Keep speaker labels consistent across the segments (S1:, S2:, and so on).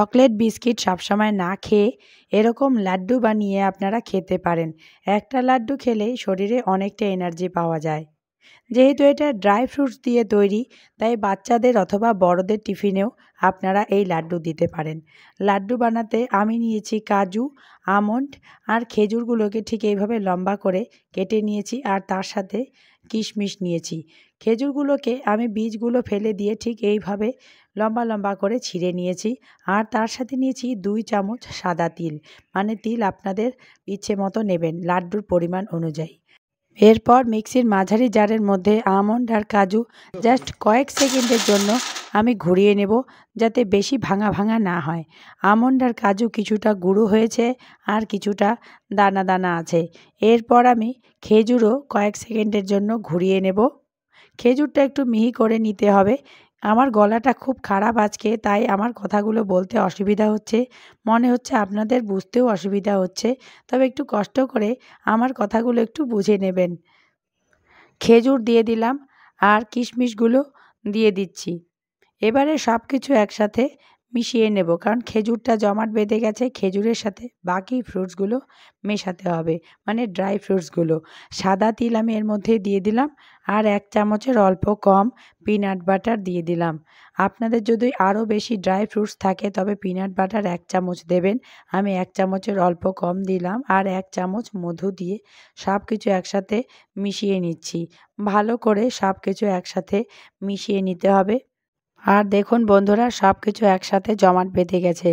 S1: chocolate biscuit সবসময় না খেয়ে এরকম লাড্ডু বানিয়ে আপনারা খেতে পারেন একটা লাড্ডু খেলেই শরীরে অনেকটা এনার্জি পাওয়া যায় যেহেতু এটা ড্রাই ফ্রুটস দিয়ে তৈরি তাই বাচ্চাদের অথবা বড়দের টিফিনেও আপনারা এই লাড্ডু দিতে পারেন লাড্ডু বানাতে আমি নিয়েছি কাজু আমন্ড আর খেজুরগুলোকে ঠিক এইভাবে লম্বা করে কেটে নিয়েছি আর তার সাথে কিশমিশ নিয়েছি খেজুরগুলোকে আমি বীজগুলো ফেলে দিয়ে ঠিক এইভাবে লম্বা লম্বা করে ছিঁড়ে নিয়েছি আর তার সাথে নিয়েছি দুই চামচ সাদা তিল মানে তিল আপনাদের ইচ্ছে মতো নেবেন লাড্ডুর পরিমাণ অনুযায়ী এরপর মিক্সির মাঝারি জারের মধ্যে আমন্ড আর কাজু জাস্ট কয়েক সেকেন্ডের জন্য আমি ঘুরিয়ে নেব যাতে বেশি ভাঙা ভাঙা না হয় আমন্ড আর কাজু কিছুটা গুঁড়ো হয়েছে আর কিছুটা দানা দানা আছে এরপর আমি খেজুরও কয়েক সেকেন্ডের জন্য ঘুরিয়ে নেব খেজুরটা একটু মিহি করে নিতে হবে আমার গলাটা খুব খারাপ আজকে তাই আমার কথাগুলো বলতে অসুবিধা হচ্ছে মনে হচ্ছে আপনাদের বুঝতেও অসুবিধা হচ্ছে তবে একটু কষ্ট করে আমার কথাগুলো একটু বুঝে নেবেন খেজুর দিয়ে দিলাম আর কিশমিশগুলো দিয়ে দিচ্ছি এবারে সব কিছু একসাথে মিশিয়ে নেব কারণ খেজুরটা জমাট বেঁধে গেছে খেজুরের সাথে বাকি ফ্রুটসগুলো মেশাতে হবে মানে ড্রাই ফ্রুটসগুলো সাদা তিল আমি এর মধ্যে দিয়ে দিলাম আর এক চামচের অল্প কম পিনাট বাটার দিয়ে দিলাম আপনাদের যদি আরও বেশি ড্রাই ফ্রুটস থাকে তবে পিনাট বাটার এক চামচ দেবেন আমি এক চামচের অল্প কম দিলাম আর এক চামচ মধু দিয়ে সব কিছু একসাথে মিশিয়ে নিচ্ছি ভালো করে সব কিছু একসাথে মিশিয়ে নিতে হবে আর দেখুন বন্ধুরা সব কিছু একসাথে জমাট বেঁধে গেছে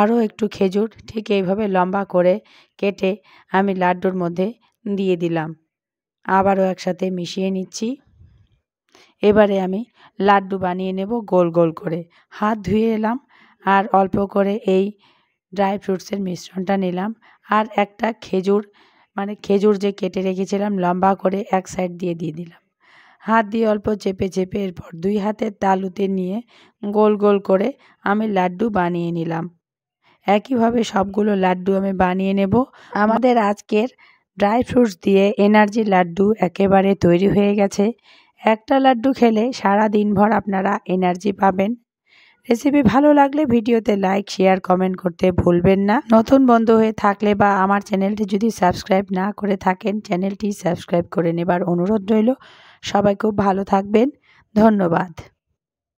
S1: আরও একটু খেজুর ঠিক এইভাবে লম্বা করে কেটে আমি লাড্ডুর মধ্যে দিয়ে দিলাম আবারও একসাথে মিশিয়ে নিচ্ছি এবারে আমি লাড্ডু বানিয়ে নেব গোল গোল করে হাত ধুয়ে এলাম আর অল্প করে এই ড্রাই ফ্রুটসের মিশ্রণটা নিলাম আর একটা খেজুর মানে খেজুর যে কেটে রেখেছিলাম লম্বা করে এক সাইড দিয়ে দিয়ে দিলাম হাত দিয়ে অল্প চেপে চেপে এরপর দুই হাতের তালুতে নিয়ে গোল গোল করে আমি লাড্ডু বানিয়ে নিলাম একইভাবে সবগুলো লাড্ডু আমি বানিয়ে নেব আমাদের আজকের ড্রাই ফ্রুটস দিয়ে এনার্জি লাড্ডু একেবারে তৈরি হয়ে গেছে একটা লাড্ডু খেলে সারা দিনভর আপনারা এনার্জি পাবেন রেসিপি ভালো লাগলে ভিডিওতে লাইক শেয়ার কমেন্ট করতে ভুলবেন না নতুন বন্ধু হয়ে থাকলে বা আমার চ্যানেলটি যদি সাবস্ক্রাইব না করে থাকেন চ্যানেলটি সাবস্ক্রাইব করে নেবার অনুরোধ রইল সবাই খুব ভালো থাকবেন ধন্যবাদ